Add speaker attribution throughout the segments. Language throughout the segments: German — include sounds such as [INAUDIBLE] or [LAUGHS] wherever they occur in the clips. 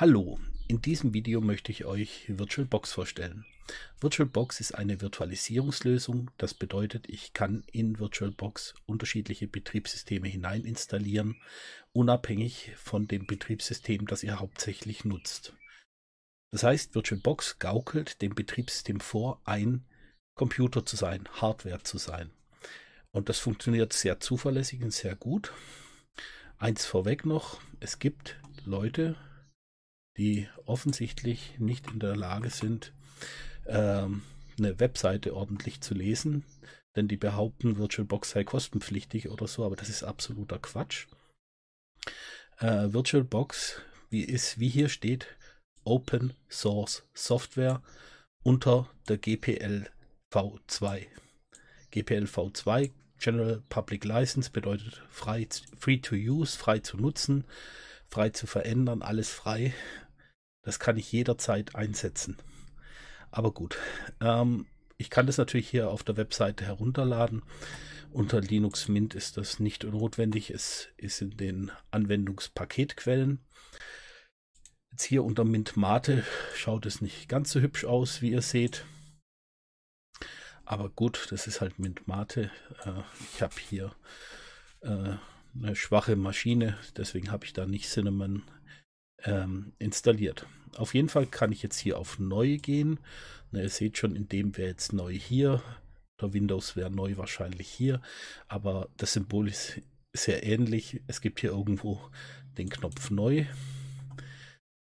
Speaker 1: Hallo, in diesem Video möchte ich euch VirtualBox vorstellen. VirtualBox ist eine Virtualisierungslösung, das bedeutet, ich kann in VirtualBox unterschiedliche Betriebssysteme hinein installieren, unabhängig von dem Betriebssystem, das ihr hauptsächlich nutzt. Das heißt, VirtualBox gaukelt dem Betriebssystem vor, ein Computer zu sein, Hardware zu sein. Und das funktioniert sehr zuverlässig und sehr gut. Eins vorweg noch, es gibt Leute, die offensichtlich nicht in der Lage sind, ähm, eine Webseite ordentlich zu lesen, denn die behaupten, VirtualBox sei kostenpflichtig oder so, aber das ist absoluter Quatsch. Äh, VirtualBox, wie ist, wie hier steht, Open Source Software unter der GPL V2. GPL V2 General Public License bedeutet frei, free to use, frei zu nutzen, frei zu verändern, alles frei. Das kann ich jederzeit einsetzen. Aber gut, ähm, ich kann das natürlich hier auf der Webseite herunterladen. Unter Linux Mint ist das nicht notwendig. Es ist in den Anwendungspaketquellen. Jetzt hier unter Mint Mate schaut es nicht ganz so hübsch aus, wie ihr seht. Aber gut, das ist halt Mint Mate. Äh, ich habe hier äh, eine schwache Maschine, deswegen habe ich da nicht Cinnamon ähm, installiert. Auf jeden Fall kann ich jetzt hier auf Neu gehen. Na, ihr seht schon, in dem wäre jetzt neu hier. Oder Windows wäre neu wahrscheinlich hier. Aber das Symbol ist sehr ähnlich. Es gibt hier irgendwo den Knopf Neu.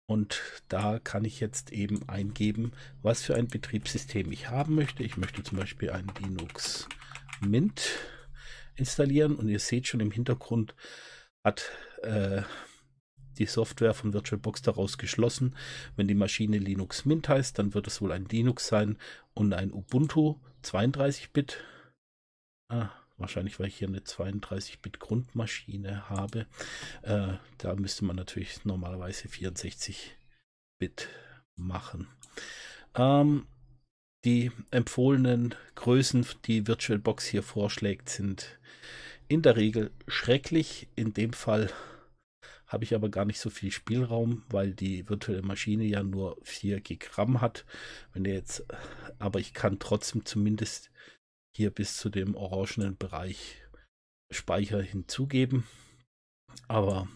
Speaker 1: Und da kann ich jetzt eben eingeben, was für ein Betriebssystem ich haben möchte. Ich möchte zum Beispiel ein Linux Mint installieren. Und ihr seht schon im Hintergrund hat äh, die Software von VirtualBox daraus geschlossen, wenn die Maschine Linux Mint heißt, dann wird es wohl ein Linux sein und ein Ubuntu 32-Bit. Ah, wahrscheinlich, weil ich hier eine 32-Bit-Grundmaschine habe. Äh, da müsste man natürlich normalerweise 64-Bit machen. Ähm, die empfohlenen Größen, die VirtualBox hier vorschlägt, sind in der Regel schrecklich. In dem Fall habe ich aber gar nicht so viel Spielraum, weil die virtuelle Maschine ja nur 4 Gig RAM hat. Wenn ihr jetzt, aber ich kann trotzdem zumindest hier bis zu dem orangenen Bereich Speicher hinzugeben. Aber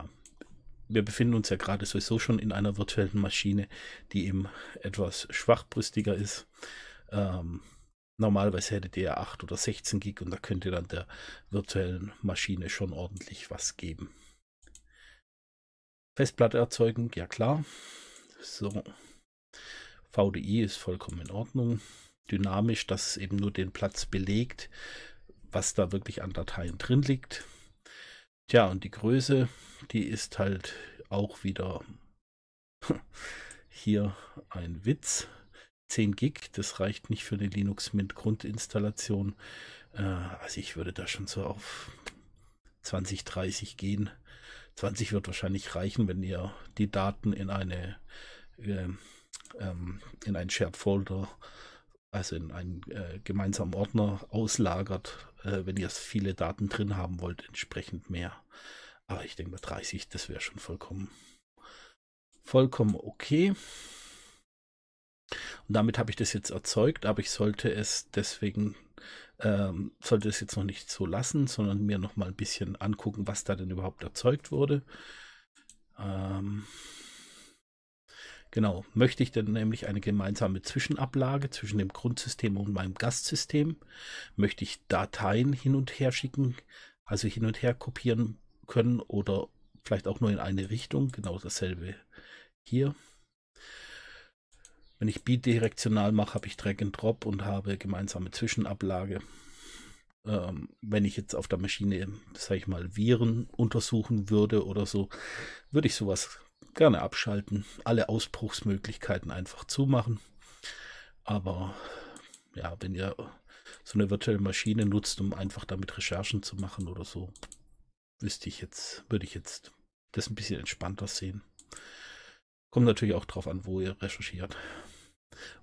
Speaker 1: ja, wir befinden uns ja gerade sowieso schon in einer virtuellen Maschine, die eben etwas schwachbrüstiger ist. Ähm, normalerweise hättet ihr 8 oder 16 Gig und da könnt ihr dann der virtuellen Maschine schon ordentlich was geben. Festplatte erzeugen, ja klar. So. VDI ist vollkommen in Ordnung. Dynamisch, dass eben nur den Platz belegt, was da wirklich an Dateien drin liegt. Tja, und die Größe, die ist halt auch wieder [LAUGHS] hier ein Witz. 10 Gig, das reicht nicht für eine Linux Mint Grundinstallation. Äh, also ich würde da schon so auf 20, 30 gehen. 20 wird wahrscheinlich reichen, wenn ihr die Daten in eine äh, ähm, in einen Shared Folder, also in einen äh, gemeinsamen Ordner auslagert, äh, wenn ihr viele Daten drin haben wollt, entsprechend mehr. Aber ich denke mal 30, das wäre schon vollkommen vollkommen okay. Und damit habe ich das jetzt erzeugt, aber ich sollte es deswegen, ähm, sollte es jetzt noch nicht so lassen, sondern mir noch mal ein bisschen angucken, was da denn überhaupt erzeugt wurde. Ähm, genau, möchte ich denn nämlich eine gemeinsame Zwischenablage zwischen dem Grundsystem und meinem Gastsystem? Möchte ich Dateien hin und her schicken, also hin und her kopieren können oder vielleicht auch nur in eine Richtung? Genau dasselbe hier. Wenn ich bidirektional mache, habe ich Drag and Drop und habe gemeinsame Zwischenablage. Ähm, wenn ich jetzt auf der Maschine, sage ich mal, Viren untersuchen würde oder so, würde ich sowas gerne abschalten. Alle Ausbruchsmöglichkeiten einfach zumachen. Aber ja, wenn ihr so eine virtuelle Maschine nutzt, um einfach damit Recherchen zu machen oder so, wüsste ich jetzt, würde ich jetzt das ein bisschen entspannter sehen. Kommt natürlich auch drauf an, wo ihr recherchiert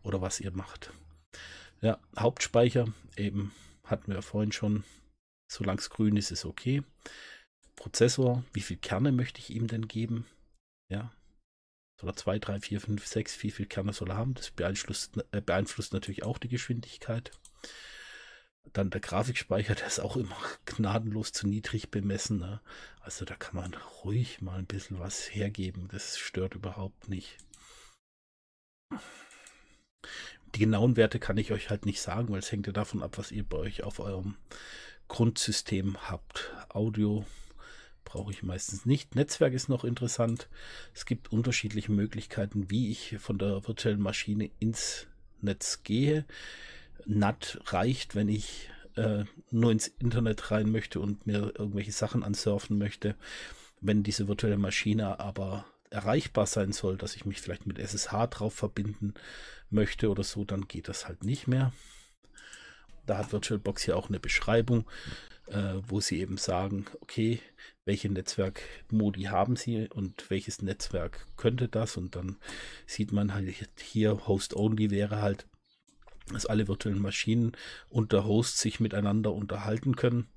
Speaker 1: oder was ihr macht. Ja, Hauptspeicher eben hatten wir vorhin schon. Solange es grün ist, ist okay. Prozessor, wie viele Kerne möchte ich ihm denn geben? Ja, soll er 2, 3, 4, 5, 6, wie viele Kerne soll er haben? Das beeinflusst, äh, beeinflusst natürlich auch die Geschwindigkeit. Dann der Grafikspeicher, der ist auch immer [LAUGHS] gnadenlos zu niedrig bemessen. Ne? Also da kann man ruhig mal ein bisschen was hergeben. Das stört überhaupt nicht. Die genauen Werte kann ich euch halt nicht sagen, weil es hängt ja davon ab, was ihr bei euch auf eurem Grundsystem habt. Audio brauche ich meistens nicht. Netzwerk ist noch interessant. Es gibt unterschiedliche Möglichkeiten, wie ich von der virtuellen Maschine ins Netz gehe. NAT reicht, wenn ich äh, nur ins Internet rein möchte und mir irgendwelche Sachen ansurfen möchte. Wenn diese virtuelle Maschine aber erreichbar sein soll, dass ich mich vielleicht mit SSH drauf verbinden möchte oder so, dann geht das halt nicht mehr. Da hat VirtualBox hier auch eine Beschreibung, äh, wo sie eben sagen, okay, welche Netzwerkmodi haben sie und welches Netzwerk könnte das und dann sieht man halt hier Host-Only wäre halt, dass alle virtuellen Maschinen unter Host sich miteinander unterhalten können.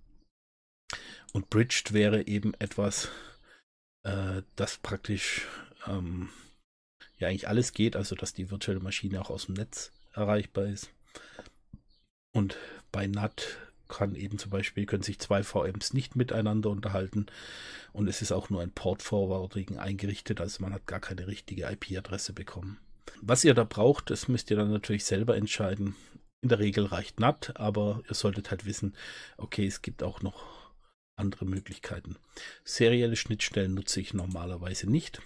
Speaker 1: Und Bridged wäre eben etwas, äh, dass praktisch ähm, ja eigentlich alles geht, also dass die virtuelle Maschine auch aus dem Netz erreichbar ist. Und bei NAT kann eben zum Beispiel, können sich zwei VMs nicht miteinander unterhalten und es ist auch nur ein Port Forwarding eingerichtet, also man hat gar keine richtige IP-Adresse bekommen. Was ihr da braucht, das müsst ihr dann natürlich selber entscheiden. In der Regel reicht NAT, aber ihr solltet halt wissen, okay, es gibt auch noch andere Möglichkeiten. Serielle Schnittstellen nutze ich normalerweise nicht.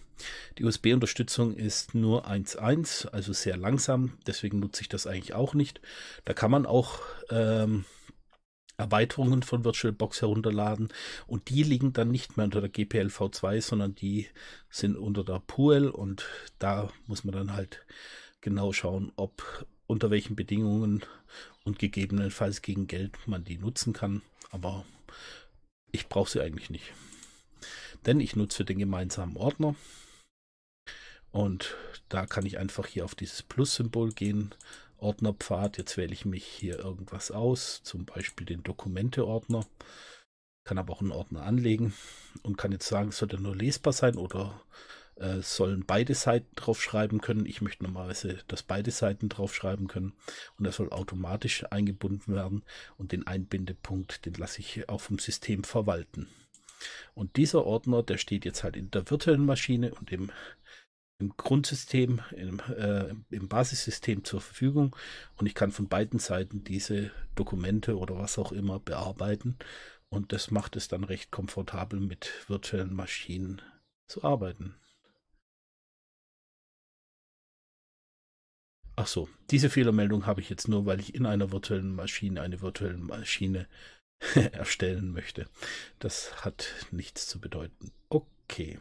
Speaker 1: Die USB-Unterstützung ist nur 1.1, also sehr langsam. Deswegen nutze ich das eigentlich auch nicht. Da kann man auch ähm, Erweiterungen von VirtualBox herunterladen und die liegen dann nicht mehr unter der gplv 2 sondern die sind unter der PUL und da muss man dann halt genau schauen, ob unter welchen Bedingungen und gegebenenfalls gegen Geld man die nutzen kann. Aber ich brauche sie eigentlich nicht. Denn ich nutze den gemeinsamen Ordner. Und da kann ich einfach hier auf dieses Plus-Symbol gehen, Ordnerpfad. Jetzt wähle ich mich hier irgendwas aus, zum Beispiel den Dokumente-Ordner. Kann aber auch einen Ordner anlegen und kann jetzt sagen, es sollte nur lesbar sein oder äh, sollen beide Seiten draufschreiben können. Ich möchte normalerweise, dass beide Seiten draufschreiben können und er soll automatisch eingebunden werden und den Einbindepunkt, den lasse ich auch vom System verwalten. Und dieser Ordner, der steht jetzt halt in der virtuellen Maschine und im, im Grundsystem, im, äh, im Basissystem zur Verfügung und ich kann von beiden Seiten diese Dokumente oder was auch immer bearbeiten und das macht es dann recht komfortabel mit virtuellen Maschinen zu arbeiten. Ach so, diese Fehlermeldung habe ich jetzt nur, weil ich in einer virtuellen Maschine eine virtuelle Maschine [LAUGHS] erstellen möchte. Das hat nichts zu bedeuten. Okay.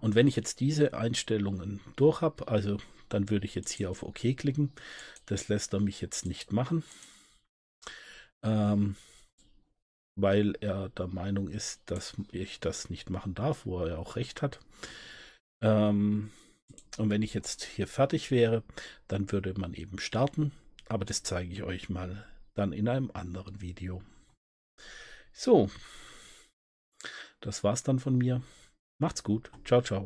Speaker 1: Und wenn ich jetzt diese Einstellungen durch habe, also dann würde ich jetzt hier auf OK klicken. Das lässt er mich jetzt nicht machen, ähm, weil er der Meinung ist, dass ich das nicht machen darf, wo er auch recht hat. Ähm, und wenn ich jetzt hier fertig wäre, dann würde man eben starten. Aber das zeige ich euch mal dann in einem anderen Video. So, das war's dann von mir. Macht's gut. Ciao, ciao.